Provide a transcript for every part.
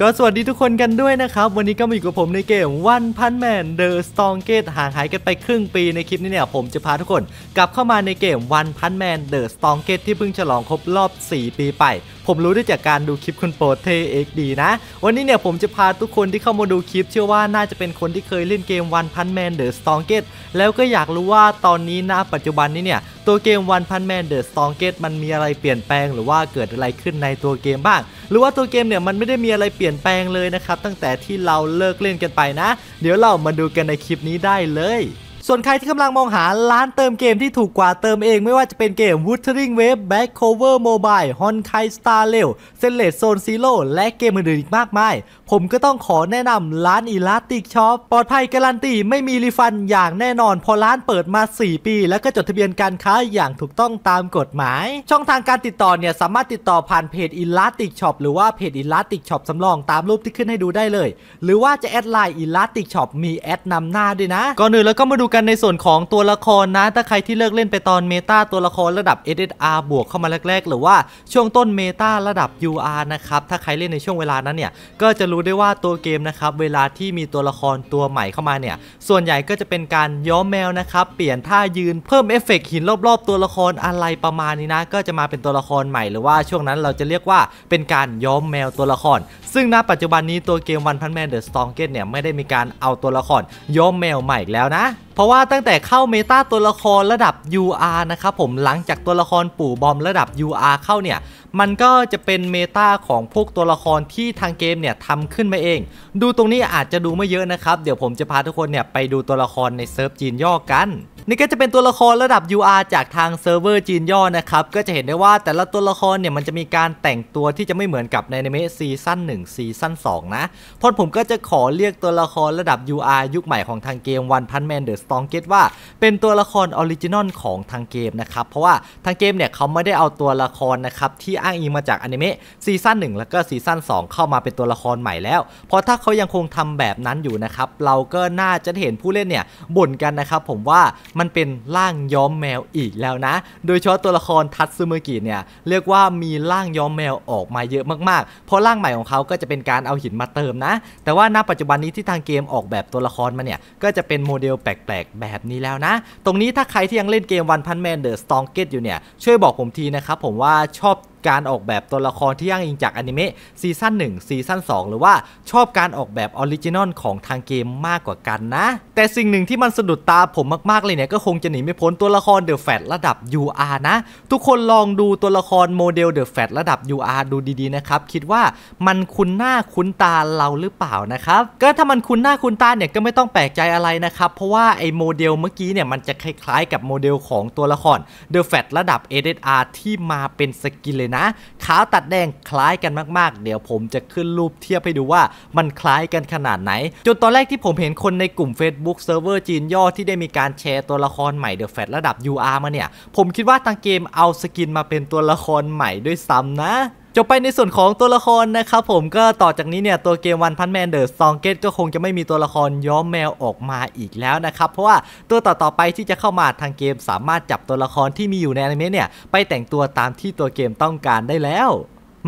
ก็สวัสดีทุกคนกันด้วย นะครับ วันนี้ก็มาอยู่กับผมในเกมวันพันแมนเดอะสตองเกตห่างหายกันไปครึ่งปีในคลิปนี้เนี่ย ผมจะพาทุกคนกลับเข้ามาในเกมวันพันแมนเดอะสตองเกตที่เพิ่งฉลองครบรอบ 4 ปีไป ผมรู้ได้จากการดูคลิปคุณโปรเทเอ็กดีนะ วันนี้เนี่ยผมจะพาทุกคนที่เข้ามาดูคลิป เชื่อว่าน่าจะเป็นคนที่เคยเล่นเกมวันพันแมนเดอะสตองเกตแล้วก็อยากรู้ว่าตอนนี้ณปัจจุบันนี้เนี่ยตัวเกมวันพันแมนเดอะสตองเกตมันมีอะไรเปลี่ยนแปลงหรือว่าเกิดอะไรขึ้นในตัวเกมบ้าง หรือว่าตัวเกมเนี่ยมันไม่ได้มีอะไรเปลี่ยนแปลงเลยนะครับ ตั้งแต่ที่เราเลิกเล่นกันไปนะ เดี๋ยวเรามาดูกันในคลิปนี้ได้เลยส่วนใครที่กำลังมองหาร้านเติมเกมที่ถูกกว่าเติมเองไม่ว่าจะเป็นเกม Wuthering Wave Back Cover Mobile Honkai Star Rail s e n l e t Zone Zero และเกมอื่นอีกมากมาย ผมก็ต้องขอแนะนำร้าน Elastic Shop ปลอดภัยการันตี ไม่มีรีฟันอย่างแน่นอนพอร้านเปิดมา 4 ปี แล้วก็จดทะเบียนการค้าอย่างถูกต้องตามกฎหมาย ช่องทางการติดต่อเนี่ยสามารถติดต่อผ่านเพจ Elastic Shop หรือว่าเพจ Elastic Shop สำรองตามรูปที่ขึ้นให้ดูได้เลย หรือว่าจะแอดไลน์ Elastic Shop มีแอดนำหน้าด้วยนะก่อนอื่นแล้วก็มาดูกันในส่วนของตัวละครนะ ถ้าใครที่เลิกเล่นไปตอนเมตาตัวละครระดับ SSR บวกเข้ามาแรกๆ หรือว่า ช่วงต้นเมตาระดับ UR นะครับ ถ้าใครเล่นในช่วงเวลานั้นเนี่ย ก็จะรู้ได้ว่าตัวเกมนะครับ เวลาที่มีตัวละครตัวใหม่เข้ามาเนี่ย ส่วนใหญ่ก็จะเป็นการย้อมแมวนะครับ เปลี่ยนท่ายืน เพิ่มเอฟเฟกหินรอบๆ ตัวละคร อะไรประมาณนี้นะ ก็จะมาเป็นตัวละครใหม่หรือว่าช่วงนั้นเราจะเรียกว่าเป็นการย้อมแมวตัวละคร ซึ่งณปัจจุบันนี้ตัวเกมวันพันแมนเดอะสตองเกตเนี่ยไม่ได้มีการเอาตัวละคร ย้อมแมวใหม่แล้วนะเพราะว่าตั้งแต่เข้าเมตาตัวละครระดับ UR นะครับผมหลังจากตัวละครปู่บอมระดับ UR เข้าเนี่ยมันก็จะเป็นเมตาของพวกตัวละครที่ทางเกมเนี่ยทำขึ้นมาเอง ดูตรงนี้อาจจะดูไม่เยอะนะครับ เดี๋ยวผมจะพาทุกคนเนี่ยไปดูตัวละครในเซิร์ฟจีนย่อกัน นี่ก็จะเป็นตัวละครระดับ UR จากทางเซิร์ฟเวอร์จีนย่อนะครับ ก็จะเห็นได้ว่าแต่ละตัวละครเนี่ยมันจะมีการแต่งตัวที่จะไม่เหมือนกับในอนิเมะซีซั่น1ซีซั่น2นะพอผมก็จะขอเรียกตัวละครระดับ UR ยุคใหม่ของทางเกมวันพันแมนเดอะสตอง o n g ว่า เป็นตัวละครออริจินอลของทางเกมนะครับ เพราะว่าทางเกมเนี่ยเขาไม่ได้เอาตัวละครนะครับที่อ้างอิงมาจากอนิเมะซีซั่น1แล้วก็ซีซั่น2เข้ามาเป็นตัวละครใหม่แล้วเพราะถ้าเขายังคงทำแบบนั้นอยู่นะครับเราก็น่าจะเห็นผู้เล่นเนี่ยบ่นกันนะครับผมว่ามันเป็นร่างย้อมแมวอีกแล้วนะ โดยเฉพาะตัวละครทัตซูเมกิเนี่ยเรียกว่ามีร่างย้อมแมวออกมาเยอะมากๆ เพราะร่างใหม่ของเขาก็จะเป็นการเอาหินมาเติมนะ แต่ว่าณปัจจุบันนี้ที่ทางเกมออกแบบตัวละครมาเนี่ยก็จะเป็นโมเดลแปลกๆแบบนี้แล้วนะ ตรงนี้ถ้าใครที่ยังเล่นเกมวันพันแมนเดอะสตองเกตอยู่เนี่ยช่วยบอกผมทีนะครับผมว่าชอบการออกแบบตัวละครที่ย่างอิงจากอนิเมะซีซั่น1 ซีซั่น2 หรือว่าชอบการออกแบบออริจินอลของทางเกมมากกว่ากันนะ แต่สิ่งหนึ่งที่มันสะดุดตาผมมาก ๆ เลยเนี่ย ก็คงจะหนีไม่พ้นตัวละครเดอะแฟตระดับ UR นะ ทุกคนลองดูตัวละครโมเดลเดอะแฟตระดับ UR ดูดีๆนะครับ คิดว่ามันคุ้นหน้าคุ้นตาเราหรือเปล่านะครับก็ถ้ามันคุ้นหน้าคุ้นตาเนี่ยก็ไม่ต้องแปลกใจอะไรนะครับเพราะว่าไอ้โมเดลเมื่อกี้เนี่ยมันจะคล้ายๆกับโมเดลของตัวละครเดอะแฟตระดับ SSR ที่มาเป็นสกิเลนนะขาวตัดแดงคล้ายกันมาก ๆ เดี๋ยวผมจะขึ้นรูปเทียบให้ดูว่ามันคล้ายกันขนาดไหน จนตอนแรกที่ผมเห็นคนในกลุ่ม Facebook เซิร์ฟเวอร์จีนย่อที่ได้มีการแชร์ตัวละครใหม่เดอะแฟตระดับ UR มาเนี่ย ผมคิดว่าทางเกมเอาสกินมาเป็นตัวละครใหม่ด้วยซ้ำนะจบไปในส่วนของตัวละครนะครับผมก็ต่อจากนี้เนี่ยตัวเกมวันพันแมนเดอร์ซองเกตก็คงจะไม่มีตัวละครย้อมแมวออกมาอีกแล้วนะครับ เพราะว่าตัวต่อต่อไปที่จะเข้ามาทางเกม สามารถจับตัวละครที่มีอยู่ในอนิเมะเนี่ย ไปแต่งตัวตามที่ตัวเกมต้องการได้แล้ว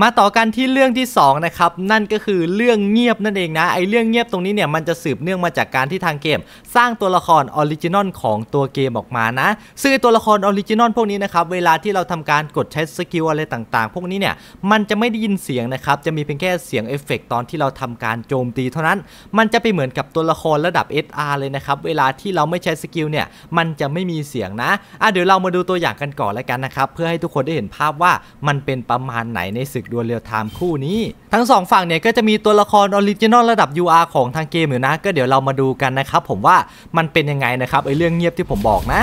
มาต่อกันที่เรื่องที่2นะครับนั่นก็คือเรื่องเงียบนั่นเองนะไอเรื่องเงียบตรงนี้เนี่ยมันจะสืบเนื่องมาจากการที่ทางเกม สร้างตัวละครออริจินอลของตัวเกมออกมานะซึ่งตัวละครออริจินอลพวกนี้นะครับเวลาที่เราทำการกดใช้สกิลอะไรต่างๆ พวกนี้เนี่ยมันจะไม่ได้ยินเสียงนะครับจะมีเพียงแค่เสียงเอฟเฟกตอนที่เราทำการโจมตีเท่านั้น มันจะไปเหมือนกับตัวละครระดับ SR เลยนะครับเวลาที่เราไม่ใช้สกิลเนี่ยมันจะไม่มีเสียงนะอ่ะเดี๋ยวเรามาดูตัวอย่างกันก่อนแล้วกันนะครับเพื่อให้ทุกคนได้เห็นภาพว่ามันเป็นประมาณไหนในศึกกดวลเรียลไทม์คู่นี้ทั้ง2ฝั่งเนี่ยก็จะมีตัวละครออริจินอลระดับ UR ของทางเกมอยู่นะก็เดี๋ยวเรามาดูกันนะครับผมว่ามันเป็นยังไงนะครับไอเรื่องเงียบที่ผมบอกนะ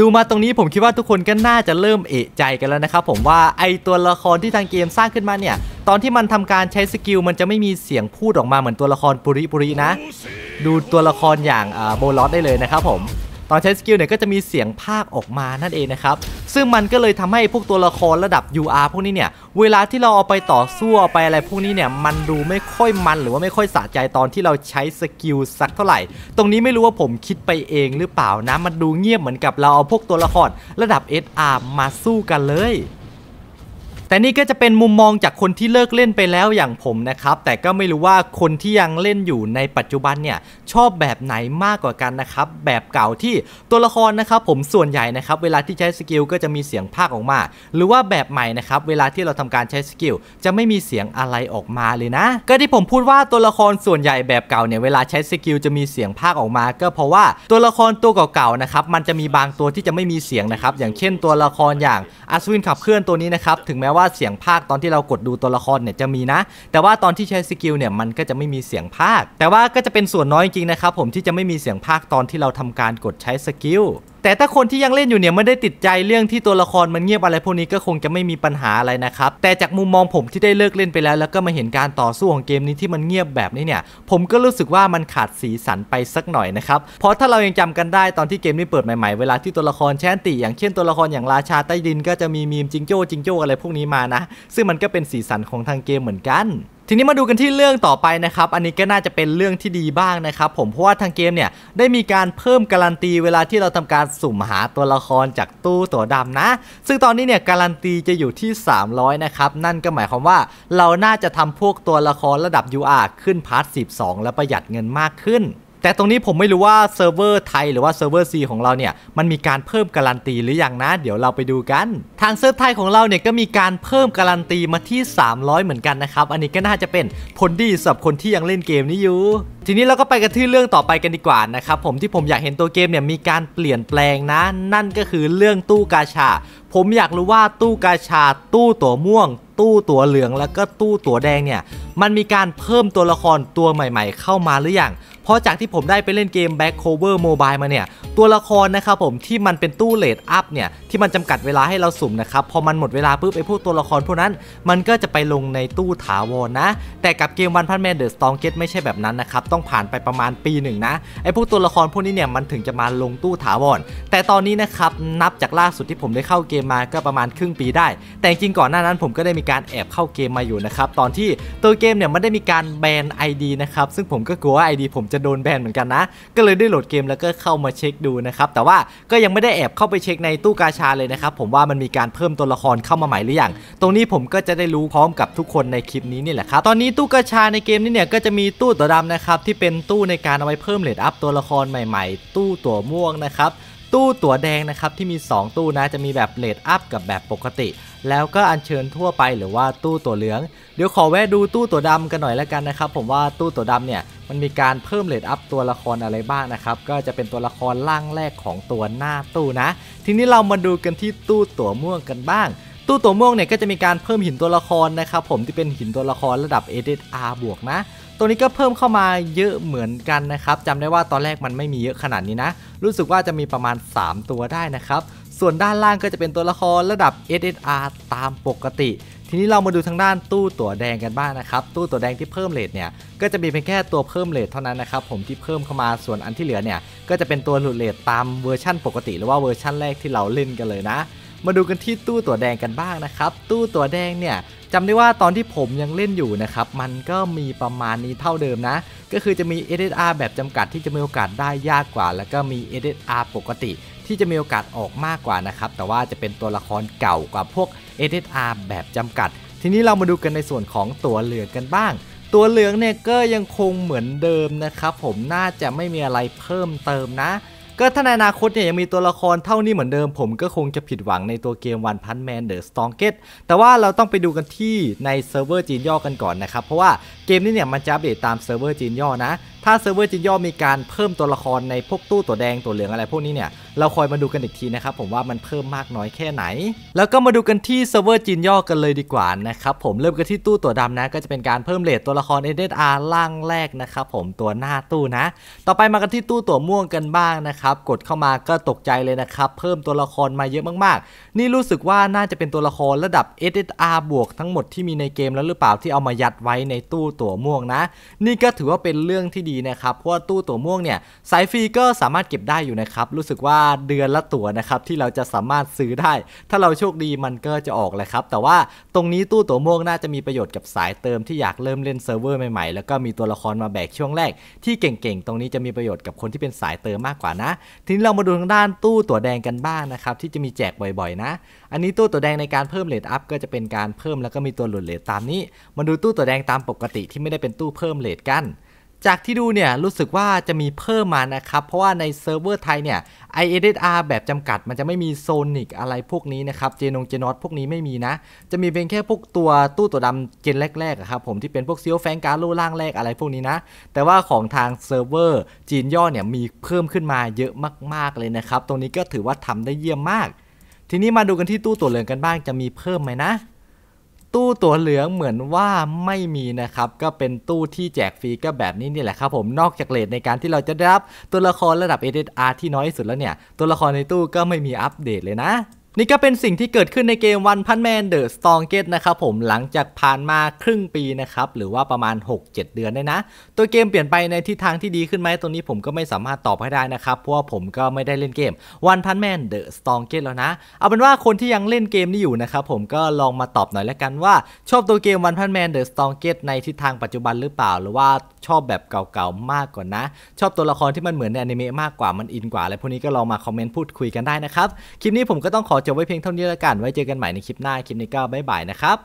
ดูมาตรงนี้ผมคิดว่าทุกคนก็น่าจะเริ่มเอะใจกันแล้วนะครับผมว่าไอตัวละครที่ทางเกมสร้างขึ้นมาเนี่ยตอนที่มันทำการใช้สกิลมันจะไม่มีเสียงพูดออกมาเหมือนตัวละครปุริปุรินะดูตัวละครอย่างโบลอสได้เลยนะครับผมตอนใช้สกิลเนี่ยก็จะมีเสียงภาคออกมานั่นเองนะครับซึ่งมันก็เลยทำให้พวกตัวละครระดับ UR พวกนี้เนี่ยเวลาที่เราเอาไปต่อสู้เอาไปอะไรพวกนี้เนี่ยมันดูไม่ค่อยมันหรือว่าไม่ค่อยสะใจตอนที่เราใช้สกิลสักเท่าไหร่ตรงนี้ไม่รู้ว่าผมคิดไปเองหรือเปล่านะมันดูเงียบเหมือนกับเราเอาพวกตัวละครระดับ SR มาสู้กันเลยแต่นี่ก็จะเป็นมุมมองจากคนที่เลิกเล่นไปแล้วอย่างผมนะครับแต่ก็ไม่รู้ว่าคนที่ยังเล่นอยู่ในปัจจุบันเนี่ยชอบแบบไหนมากกว่ากันนะครับแบบเก่าที่ตัวละครนะครับผมส่วนใหญ่นะครับเวลาที่ใช้สกิลก็จะมีเสียงภาคออกมา หรือว่าแบบใหม่นะครับเวลาที่เราทำการใช้สกิล จะไม่มีเสียงอะไรออกมาเลยนะก็ที่ผมพูดว่าตัวละครส่วนใหญ่แบบเก่าเนี่ยเวลาใช้สกิลจะมีเสียงภาคออกมา ก็เพราะว่าตัวละครตัวเก่าๆนะครับมันจะมีบางตัวที่จะไม่มีเสียงนะครับอย่างเช่นตัวละครอย่างอัศวินขับเคลื่อนตัวนี้นะครับถึงแม้ว่าว่าเสียงภาคตอนที่เรากดดูตัวละครเนี่ยจะมีนะ แต่ว่าตอนที่ใช้สกิลเนี่ยมันก็จะไม่มีเสียงภาคแต่ว่าก็จะเป็นส่วนน้อยจริงนะครับผมที่จะไม่มีเสียงภาคตอนที่เราทำการกดใช้สกิลแต่ถ้าคนที่ยังเล่นอยู่เนี่ยไม่ได้ติดใจเรื่องที่ตัวละครมันเงียบอะไรพวกนี้ก็คงจะไม่มีปัญหาอะไรนะครับแต่จากมุมมองผมที่ได้เลิกเล่นไปแล้ว แล้วก็มาเห็นการต่อสู้ของเกมนี้ที่มันเงียบแบบนี้เนี่ยผมก็รู้สึกว่ามันขาดสีสันไปสักหน่อยนะครับเพราะถ้าเรายังจำกันได้ตอนที่เกมนี้เปิดใหม่ๆเวลาที่ตัวละครแชนตีอย่างเช่นตัวละครอย่างราชาใต้ดิน ก็จะมีมีมจิงโจ้จิงโจ้อะไรพวกนี้มานะซึ่งมันก็เป็นสีสันของทางเกมเหมือนกันทีนี้มาดูกันที่เรื่องต่อไปนะครับ อันนี้ก็น่าจะเป็นเรื่องที่ดีบ้างนะครับ ผม เพราะว่าทางเกมเนี่ยได้มีการเพิ่มการันตีเวลาที่เราทำการสุ่มหาตัวละครจากตู้ตัวดำนะ ซึ่งตอนนี้เนี่ยการันตีจะอยู่ที่ 300 นะครับ นั่นก็หมายความว่าเราน่าจะทำพวกตัวละครระดับ UR ขึ้นพาร์ท 12 และประหยัดเงินมากขึ้นแต่ตรงนี้ผมไม่รู้ว่าเซิร์ฟเวอร์ไทยหรือว่าเซิร์ฟเวอร์ซีของเราเนี่ยมันมีการเพิ่มการันตีหรืออยังนะ เดี๋ยวเราไปดูกันทางเซิร์ฟไทยของเราเนี่ยก็มีการเพิ่มการันตีมาที่300 เหมือนกันนะครับอันนี้ก็น่าจะเป็นผลดีสำหรับคนที่ยังเล่นเกมนี้อยู่ทีนี้เราก็ไปกันที่เรื่องต่อไปกันดีกว่านะครับผมที่ผมอยากเห็นตัวเกมเนี่ยมีการเปลี่ยนแปลงนะ นั่นก็คือเรื่องตู้กาชา ผมอยากรู้ว่าตู้กาชา ตู้ตัวม่วง ตู้ตัวเหลืองแล้วก็ตู้ตัวแดงเนี่ยมันมีการเพิ่มตัวละครตัวใหม่ ๆ เข้ามาหรืออยังเพราะจากที่ผมได้ไปเล่นเกม Back Cover Mobile มาเนี่ยตัวละครนะครับผมที่มันเป็นตู้เลดอัพเนี่ยที่มันจำกัดเวลาให้เราสุ่มนะครับ พอมันหมดเวลาปุ๊บไอ้พวกตัวละครพวกนั้น มันก็จะไปลงในตู้ถาวรนะ แต่กับเกมวันพันแมนเดอะสตองเกตไม่ใช่แบบนั้นนะครับ ต้องผ่านไปประมาณปีหนึ่งนะไอ้พวกตัวละครพวกนี้เนี่ยมันถึงจะมาลงตู้ถาวร แต่ตอนนี้นะครับนับจากล่าสุดที่ผมได้เข้าเกมมาก็ประมาณครึ่งปีได้ แต่จริงก่อนหน้านั้นผมก็ได้มีการแอบเข้าเกมมาอยู่นะครับตอนที่ตัวเกมเนี่ยมันได้มีการแบน ID นะครับซึ่งผมก็กลัวว่า ID ผมจะะโดนแบนเหมือนกันนะ ก็เลยได้โหลดเกมแล้วก็เข้ามาเช็คดูนะครับ แต่ว่าก็ยังไม่ได้แอบเข้าไปเช็คในตู้กาชาเลยนะครับ ผมว่ามันมีการเพิ่มตัวละครเข้ามาใหม่หรือยัง ตรงนี้ผมก็จะได้รู้พร้อมกับทุกคนในคลิปนี้นี่แหละครับ ตอนนี้ตู้กาชาในเกมนี้เนี่ยก็จะมีตู้ตัวดำนะครับที่เป็นตู้ในการเอาไว้เพิ่มเลดอัพตัวละครใหม่ ๆ ตู้ตัวม่วงนะครับ ตู้ตัวแดงนะครับที่มี 2 ตู้นะ จะมีแบบเลดอัพกับแบบปกติแล้วก็อัญเชิญทั่วไปหรือว่าตู้ตัวเหลืองเดี๋ยวขอแวะดูตู้ตัวดำกันหน่อยแล้วกันนะครับ ผมว่าตู้ตัวดำเนี่ยมันมีการเพิ่มเลดอัพตัวละครอะไรบ้างนะครับก็จะเป็นตัวละครล่างแรกของตัวหน้าตู้นะ ทีนี้เรามาดูกันที่ตู้ตัวม่วงกันบ้าง ตู้ตัวม่วงเนี่ยก็จะมีการเพิ่มหินตัวละครนะครับผมที่เป็นหินตัวละครระดับา d r บวกนะ ตัวนี้ก็เพิ่มเข้ามาเยอะเหมือนกันนะครับจำได้ว่าตอนแรกมันไม่มีเยอะขนาดนี้นะรู้สึกว่าจะมีประมาณ 3 ตัวได้นะครับส่วนด้านล่างก็จะเป็นตัวละครระดับ SSR ตามปกติ ทีนี้เรามาดูทางด้านตู้ตั๋วแดงกันบ้างนะครับ ตู้ตั๋วแดงที่เพิ่มเลทเนี่ย ก็จะมีเพียงแค่ตัวเพิ่มเลทเท่านั้นนะครับผมที่เพิ่มเข้ามา ส่วนอันที่เหลือเนี่ย ก็จะเป็นตัวหลุดเลทตามเวอร์ชั่นปกติ หรือว่าเวอร์ชั่นแรกที่เราเล่นกันเลยนะ มาดูกันที่ตู้ตั๋วแดงกันบ้างนะครับ ตู้ตั๋วแดงเนี่ยจำได้ว่าตอนที่ผมยังเล่นอยู่นะครับ มันก็มีประมาณนี้เท่าเดิมนะ ก็คือจะมี SSR แบบจำกัดที่จะมีโอกาสได้ยากกว่า แล้วก็มี SSR ปกติที่จะมีโอกาสออกมากกว่านะครับ แต่ว่าจะเป็นตัวละครเก่ากว่าพวก SSR แบบจำกัด ทีนี้เรามาดูกันในส่วนของตัวเหลืองกันบ้าง ตัวเหลืองเนี่ยก็ยังคงเหมือนเดิมนะครับผม น่าจะไม่มีอะไรเพิ่มเติมนะ ก็ถ้าในอนาคตเนี่ยยังมีตัวละครเท่านี้เหมือนเดิม ผมก็คงจะผิดหวังในตัวเกมวันพันแมนเดอะสตองเกตแต่ว่าเราต้องไปดูกันที่ในเซิร์ฟเวอร์จีนย่อกันก่อนนะครับ เพราะว่าเกมนี้เนี่ยมันจะอัปเดตตามเซิร์ฟเวอร์จีนย่อนะถ้าเซิร์ฟเวอร์จินยอมีการเพิ่มตัวละครในพวกตู้ตัวแดงตัวเหลืองอะไรพวกนี้เนี่ย เราคอยมาดูกันอีกทีนะครับ ผมว่ามันเพิ่มมากน้อยแค่ไหน แล้วก็มาดูกันที่เซิร์ฟเวอร์จินยอกันเลยดีกว่านะครับผม เริ่มกันที่ตู้ตัวดำนะ ก็จะเป็นการเพิ่มเลทตัวละครเเอดาร์ล่างแรกนะครับผมตัวหน้าตู้นะ ต่อไปมากันที่ตู้ตัวม่วงกันบ้างนะครับ กดเข้ามาก็ตกใจเลยนะครับ เพิ่มตัวละครมาเยอะมากๆ นี่รู้สึกว่าน่าจะเป็นตัวละครระดับเาร์บวก ทั้งหมดที่มีในเกมแล้วหรือเปล่าที่เอามายัดไว้ในตู้ตัวม่วงนะ นี่ก็ถือว่าเป็นเรื่องที่ดีนะครับเพราะว่าตู้ตั๋วม่วงเนี่ยสายฟรีก็สามารถเก็บได้อยู่นะครับ รู้สึกว่าเดือนละตั๋วนะครับที่เราจะสามารถซื้อได้ ถ้าเราโชคดีมันก็จะออกเลยครับ แต่ว่าตรงนี้ตู้ตั๋วม่วงน่าจะมีประโยชน์กับสายเติมที่อยากเริ่มเล่นเซิร์ฟเวอร์ใหม่ๆ แล้วก็มีตัวละครมาแบกช่วงแรก ที่เก่งๆ ตรงนี้จะมีประโยชน์กับคนที่เป็นสายเติมมากกว่านะ ทีนี้เรามาดูทางด้านตู้ตั๋วแดงกันบ้างนะครับที่จะมีแจกบ่อยๆ นะ อันนี้ตู้ตั๋วแดงในการเพิ่มเลทอัพก็จะเป็นการเพิ่มแล้วก็มีตัวหลุดเลทตามนี้ มาดูตู้ตั๋วแดงตามปกติ ที่ไม่ได้เป็นตู้เพิ่มเลทกันจากที่ดูเนี่ยรู้สึกว่าจะมีเพิ่มมานะครับ เพราะว่าในเซิร์ฟเวอร์ไทยเนี่ย i d r แบบจำกัดมันจะไม่มีโซนิกอะไรพวกนี้นะครับ เจนงเจนอตพวกนี้ไม่มีนะ จะมีเพียงแค่พวกตัวตู้ตัวดำเจนแรกๆครับ ผมที่เป็นพวกซียวแฟงการ์ลูล่างแรกอะไรพวกนี้นะ แต่ว่าของทางเซิร์ฟเวอร์จีนย่อเนี่ยมีเพิ่มขึ้นมาเยอะมากๆเลยนะครับตรงนี้ก็ถือว่าทำได้เยี่ยมมาก ทีนี้มาดูกันที่ตู้ตัวเหลืองกันบ้างจะมีเพิ่มไหมนะตู้ตัวเหลืองเหมือนว่าไม่มีนะครับ ก็เป็นตู้ที่แจกฟรีก็แบบนี้นี่แหละครับผมนอกจากเลทในการที่เราจะได้รับตัวละครระดับ SSR ที่น้อยสุดแล้วเนี่ย ตัวละครในตู้ก็ไม่มีอัปเดตเลยนะนี่ก็เป็นสิ่งที่เกิดขึ้นในเกมวันพันแมนเดอะสตองเกตนะครับผมหลังจากผ่านมาครึ่งปีนะครับ หรือว่าประมาณ 6-7 เดือนได้นะ ตัวเกมเปลี่ยนไปในทิศทางที่ดีขึ้นไหมตัวนี้ผมก็ไม่สามารถตอบให้ได้นะครับ เพราะว่าผมก็ไม่ได้เล่นเกมวันพันแมนเดอะสตองเกตแล้วนะ เอาเป็นว่าคนที่ยังเล่นเกมนี้อยู่นะครับ ผมก็ลองมาตอบหน่อยแล้วกันว่า ชอบตัวเกมวันพันแมนเดอะสตองเกตในทิศทางปัจจุบันหรือเปล่าหรือว่าชอบแบบเก่าๆมากกว่านะ ชอบตัวละครที่มันเหมือนในอนิเมะมากกว่ามันอินกว่าอะไรพวกนี้ก็ลองมาคอมเมนต์พูดคุยกันได้นะครับคลิปนี้ผมก็ต้องขอจบไว้เพียงเท่านี้แล้วกัน ไว้เจอกันใหม่ในคลิปหน้า คลิปนี้ก็บ๊ายบายนะครับ